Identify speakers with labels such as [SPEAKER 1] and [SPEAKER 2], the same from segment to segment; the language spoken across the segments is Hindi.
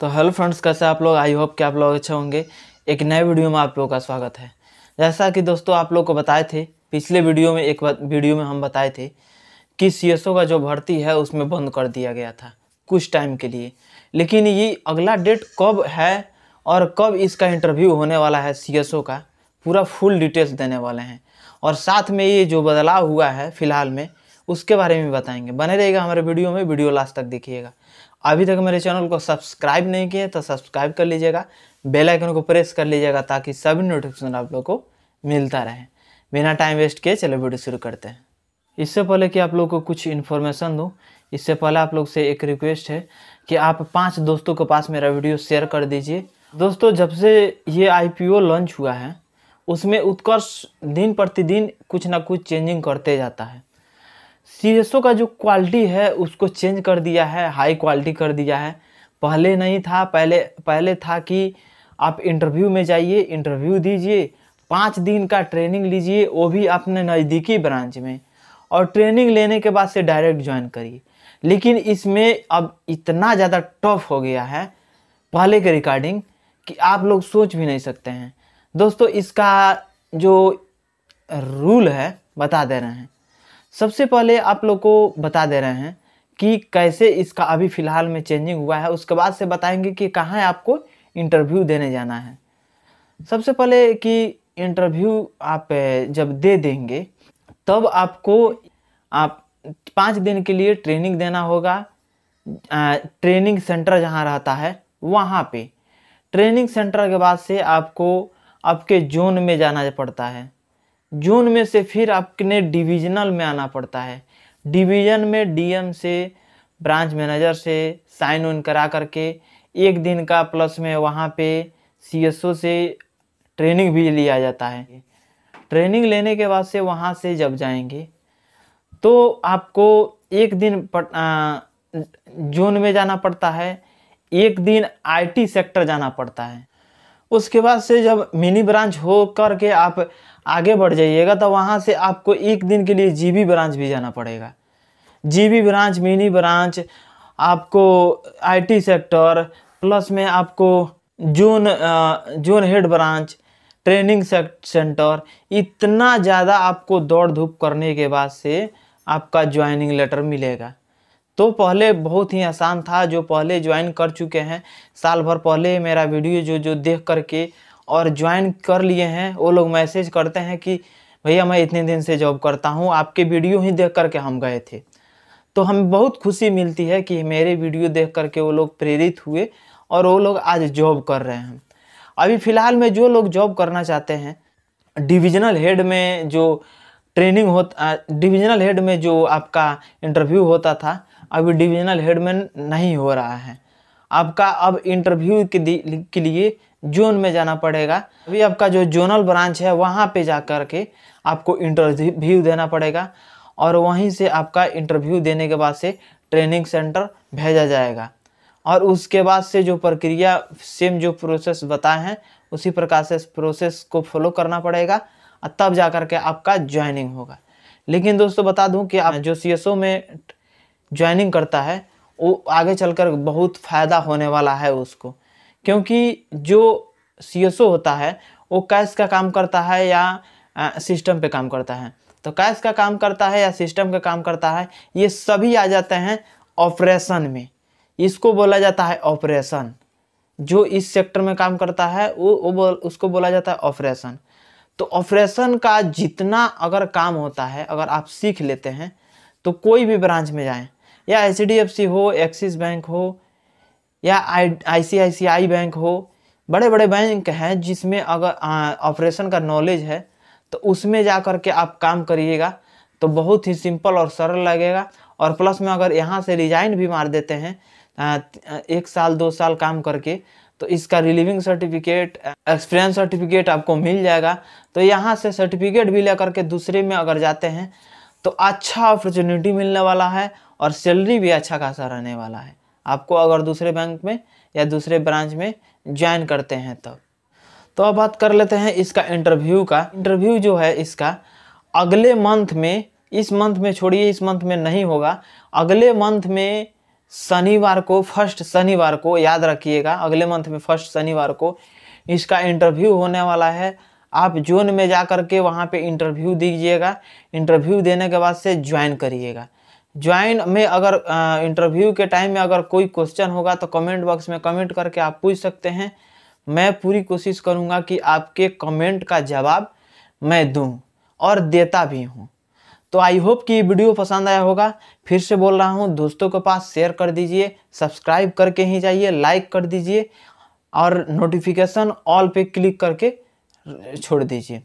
[SPEAKER 1] तो हेलो फ्रेंड्स कैसे आप लोग आई होप कि आप लोग अच्छे होंगे एक नए वीडियो में आप लोगों का स्वागत है जैसा कि दोस्तों आप लोग को बताए थे पिछले वीडियो में एक वीडियो में हम बताए थे कि सी का जो भर्ती है उसमें बंद कर दिया गया था कुछ टाइम के लिए लेकिन ये अगला डेट कब है और कब इसका इंटरव्यू होने वाला है सी का पूरा फुल डिटेल्स देने वाले हैं और साथ में ये जो बदलाव हुआ है फिलहाल में उसके बारे में बताएंगे बने रहेगा हमारे वीडियो में वीडियो लास्ट तक देखिएगा अभी तक मेरे चैनल को सब्सक्राइब नहीं किए तो सब्सक्राइब कर लीजिएगा बेल आइकन को प्रेस कर लीजिएगा ताकि सभी नोटिफिकेशन आप लोग को मिलता रहे बिना टाइम वेस्ट किए चलो वीडियो शुरू करते हैं इससे पहले कि आप लोग को कुछ इन्फॉर्मेशन दूँ इससे पहले आप लोग से एक रिक्वेस्ट है कि आप पाँच दोस्तों के पास मेरा वीडियो शेयर कर दीजिए दोस्तों जब से ये आई लॉन्च हुआ है उसमें उत्कर्ष दिन प्रतिदिन कुछ ना कुछ चेंजिंग करते जाता है सी का जो क्वालिटी है उसको चेंज कर दिया है हाई क्वालिटी कर दिया है पहले नहीं था पहले पहले था कि आप इंटरव्यू में जाइए इंटरव्यू दीजिए पाँच दिन का ट्रेनिंग लीजिए वो भी अपने नज़दीकी ब्रांच में और ट्रेनिंग लेने के बाद से डायरेक्ट ज्वाइन करिए लेकिन इसमें अब इतना ज़्यादा टफ हो गया है पहले के रिकॉर्डिंग कि आप लोग सोच भी नहीं सकते हैं दोस्तों इसका जो रूल है बता दे रहे हैं सबसे पहले आप लोग को बता दे रहे हैं कि कैसे इसका अभी फ़िलहाल में चेंजिंग हुआ है उसके बाद से बताएंगे कि कहाँ आपको इंटरव्यू देने जाना है सबसे पहले कि इंटरव्यू आप जब दे देंगे तब आपको आप पाँच दिन के लिए ट्रेनिंग देना होगा ट्रेनिंग सेंटर जहाँ रहता है वहाँ पे ट्रेनिंग सेंटर के बाद से आपको आपके जोन में जाना पड़ता है जोन में से फिर आपने डिविजनल में आना पड़ता है डिवीजन में डीएम से ब्रांच मैनेजर से साइन उन करा करके एक दिन का प्लस में वहाँ पे सीएसओ से ट्रेनिंग भी लिया जाता है ट्रेनिंग लेने के बाद से वहाँ से जब जाएंगे तो आपको एक दिन पट, आ, जोन में जाना पड़ता है एक दिन आईटी सेक्टर जाना पड़ता है उसके बाद से जब मिनी ब्रांच हो करके आप आगे बढ़ जाइएगा तो वहाँ से आपको एक दिन के लिए जीबी ब्रांच भी जाना पड़ेगा जीबी ब्रांच मिनी ब्रांच आपको आईटी सेक्टर प्लस में आपको zone zone head branch training centre इतना ज़्यादा आपको दौड़ धूप करने के बाद से आपका ज्वाइनिंग लेटर मिलेगा तो पहले बहुत ही आसान था जो पहले ज्वाइन कर चुके हैं साल भर पहले मेरा वीडियो जो जो देख करके और ज्वाइन कर लिए हैं वो लोग मैसेज करते हैं कि भैया मैं इतने दिन से जॉब करता हूँ आपके वीडियो ही देख करके हम गए थे तो हमें बहुत खुशी मिलती है कि मेरे वीडियो देख करके वो लोग प्रेरित हुए और वो लोग आज जॉब कर रहे हैं अभी फ़िलहाल में जो लोग जॉब करना चाहते हैं डिविजनल हेड में जो ट्रेनिंग होता डिविजनल हेड में जो आपका इंटरव्यू होता था अभी डिविजनल हेड में नहीं हो रहा है आपका अब इंटरव्यू के, के लिए जोन में जाना पड़ेगा अभी आपका जो जोनल ब्रांच है वहाँ पे जा कर के आपको इंटरव्यू देना पड़ेगा और वहीं से आपका इंटरव्यू देने के बाद से ट्रेनिंग सेंटर भेजा जाएगा और उसके बाद से जो प्रक्रिया सेम जो प्रोसेस बताए हैं उसी प्रकार से प्रोसेस को फॉलो करना पड़ेगा और तब जा कर के आपका ज्वाइनिंग होगा लेकिन दोस्तों बता दूँ कि आप जो सी में ज्वाइनिंग करता है वो आगे चलकर बहुत फ़ायदा होने वाला है उसको क्योंकि जो सी होता है वो कैश का काम करता है या सिस्टम पे काम करता है तो कैश का काम करता है या सिस्टम का काम करता है ये सभी आ जाते हैं ऑपरेशन में इसको बोला जाता है ऑपरेशन जो इस सेक्टर में काम करता है वो वो बोल उसको बोला जाता है ऑपरेशन तो ऑपरेशन का जितना अगर काम होता है अगर आप सीख लेते हैं तो कोई भी ब्रांच में जाएं या एच हो एक्सिस बैंक हो या आई आई बैंक हो बड़े बड़े बैंक हैं जिसमें अगर ऑपरेशन का नॉलेज है तो उसमें जा कर के आप काम करिएगा तो बहुत ही सिंपल और सरल लगेगा और प्लस में अगर यहाँ से रिजाइन भी मार देते हैं एक साल दो साल काम करके तो इसका रिलीविंग सर्टिफिकेट एक्सपीरियंस सर्टिफिकेट आपको मिल जाएगा तो यहाँ से सर्टिफिकेट भी लेकर के दूसरे में अगर जाते हैं तो अच्छा अपॉर्चुनिटी मिलने वाला है और सैलरी भी अच्छा खासा रहने वाला है आपको अगर दूसरे बैंक में या दूसरे ब्रांच में ज्वाइन करते हैं तब तो अब बात कर लेते हैं इसका इंटरव्यू का इंटरव्यू जो है इसका अगले मंथ में इस मंथ में छोड़िए इस मंथ में नहीं होगा अगले मंथ में शनिवार को फर्स्ट शनिवार को याद रखिएगा अगले मंथ में फर्स्ट शनिवार को इसका इंटरव्यू होने वाला है आप जोन में जा कर के वहाँ पे इंटरव्यू दीजिएगा इंटरव्यू देने के बाद से ज्वाइन करिएगा ज्वाइन में अगर इंटरव्यू के टाइम में अगर कोई क्वेश्चन होगा तो कमेंट बॉक्स में कमेंट करके आप पूछ सकते हैं मैं पूरी कोशिश करूँगा कि आपके कमेंट का जवाब मैं दूँ और देता भी हूँ तो आई होप कि ये वीडियो पसंद आया होगा फिर से बोल रहा हूँ दोस्तों के पास शेयर कर दीजिए सब्सक्राइब करके ही जाइए लाइक कर दीजिए और नोटिफिकेशन ऑल पे क्लिक करके छोड़ दीजिए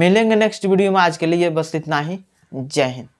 [SPEAKER 1] मिलेंगे नेक्स्ट वीडियो में आज के लिए बस इतना ही जय हिंद